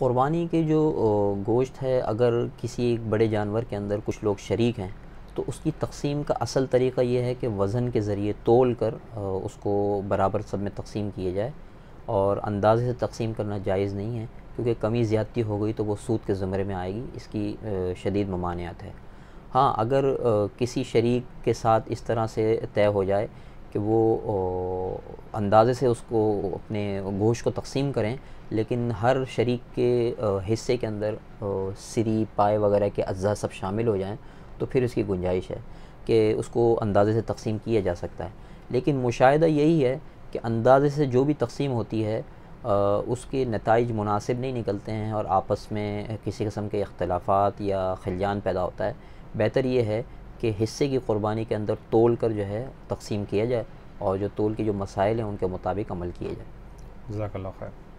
क़ुरबानी के जो गोश्त है अगर किसी एक बड़े जानवर के अंदर कुछ लोग शरीक हैं तो उसकी तकसीम का असल तरीक़ा यह है कि वज़न के ज़रिए तोल कर उसको बराबर सब में तकसीम किया जाए और अंदाज़े से तकसीम करना जायज़ नहीं है क्योंकि कमी ज़्यादती हो गई तो वो सूद के ज़मरे में आएगी इसकी शदीद ममानियात है हाँ अगर किसी शरीक के साथ इस तरह से तय हो जाए कि वो अंदाज़े से उसको अपने गोश्त को तकसीम करें लेकिन हर शरीक के हिस्से के अंदर सिरी पाए वगैरह के अज्जा सब शामिल हो जाएं तो फिर उसकी गुंजाइश है कि उसको अंदाज़े से तकसीम किया जा सकता है लेकिन मुशाह यही है कि अंदाज़े से जो भी तकसीम होती है आ, उसके नतज मुनासिब नहीं निकलते हैं और आपस में किसी कस्म के अख्तलाफात या खलियान पैदा होता है बेहतर ये है कि हिस्से की क़ुरबानी के अंदर तोल कर जो है तकसीम किया जाए और जो तोल के जो मसाइल हैं उनके मुताबिक अमल किए जाए जजाक खैर